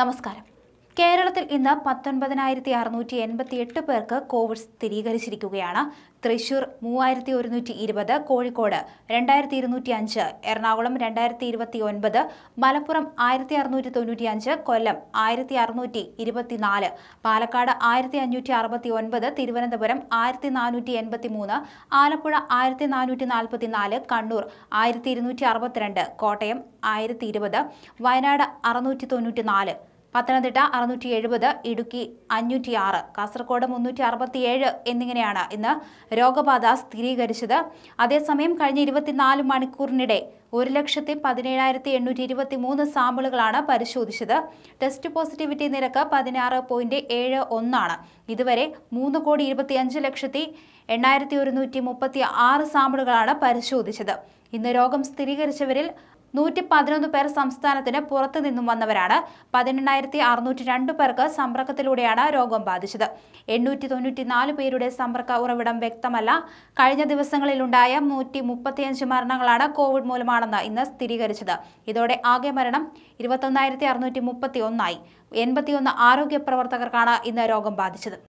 നമസ്കാരം കേരളത്തിൽ ഇന്ന് പത്തൊൻപതിനായിരത്തി അറുന്നൂറ്റി എൺപത്തി എട്ട് പേർക്ക് കോവിഡ് സ്ഥിരീകരിച്ചിരിക്കുകയാണ് തൃശൂർ മൂവായിരത്തി ഒരുന്നൂറ്റി ഇരുപത് കോഴിക്കോട് രണ്ടായിരത്തി ഇരുന്നൂറ്റി അഞ്ച് എറണാകുളം രണ്ടായിരത്തി ഇരുപത്തി ഒൻപത് മലപ്പുറം ആയിരത്തി അറുന്നൂറ്റി തൊണ്ണൂറ്റി അഞ്ച് കൊല്ലം ആയിരത്തി അറുന്നൂറ്റി നാല് പാലക്കാട് ആയിരത്തി അഞ്ഞൂറ്റി അറുപത്തി ഒൻപത് തിരുവനന്തപുരം ആയിരത്തി നാനൂറ്റി എൺപത്തി മൂന്ന് ആലപ്പുഴ ആയിരത്തി നാനൂറ്റി നാൽപ്പത്തി നാല് കണ്ണൂർ ആയിരത്തി ഇരുന്നൂറ്റി അറുപത്തിരണ്ട് കോട്ടയം ആയിരത്തി ഇരുപത് വയനാട് അറുന്നൂറ്റി തൊണ്ണൂറ്റി നാല് പത്തനംതിട്ട അറുന്നൂറ്റി എഴുപത് ഇടുക്കി അഞ്ഞൂറ്റി ആറ് കാസർഗോഡ് മുന്നൂറ്റി അറുപത്തി ഏഴ് എന്നിങ്ങനെയാണ് ഇന്ന് രോഗബാധ സ്ഥിരീകരിച്ചത് അതേസമയം കഴിഞ്ഞ ഇരുപത്തിനാല് മണിക്കൂറിനിടെ ഒരു ലക്ഷത്തി പതിനേഴായിരത്തി എണ്ണൂറ്റി ഇരുപത്തി മൂന്ന് സാമ്പിളുകളാണ് പരിശോധിച്ചത് ടെസ്റ്റ് പോസിറ്റിവിറ്റി നിരക്ക് പതിനാറ് പോയിന്റ് ഏഴ് ഒന്നാണ് ഇതുവരെ മൂന്ന് കോടി ഇരുപത്തി അഞ്ച് ലക്ഷത്തി എണ്ണായിരത്തി ഒരുന്നൂറ്റി മുപ്പത്തി ആറ് സാമ്പിളുകളാണ് പരിശോധിച്ചത് ഇന്ന് രോഗം സ്ഥിരീകരിച്ചവരിൽ നൂറ്റി പതിനൊന്ന് പേർ സംസ്ഥാനത്തിന് പുറത്തു നിന്നും വന്നവരാണ് പതിനെണ്ണായിരത്തി അറുന്നൂറ്റി രണ്ട് പേർക്ക് സമ്പർക്കത്തിലൂടെയാണ് രോഗം ബാധിച്ചത് എണ്ണൂറ്റി തൊണ്ണൂറ്റി നാല് പേരുടെ സമ്പർക്ക ഉറവിടം വ്യക്തമല്ല കഴിഞ്ഞ ദിവസങ്ങളിലുണ്ടായ നൂറ്റി മുപ്പത്തിയഞ്ച് മരണങ്ങളാണ് കോവിഡ് മൂലമാണെന്ന് ഇന്ന് സ്ഥിരീകരിച്ചത് ഇതോടെ ആകെ മരണം ഇരുപത്തൊന്നായിരത്തി അറുന്നൂറ്റി മുപ്പത്തി ഒന്നായി എൺപത്തിയൊന്ന് ആരോഗ്യ പ്രവർത്തകർക്കാണ് ഇന്ന് രോഗം ബാധിച്ചത്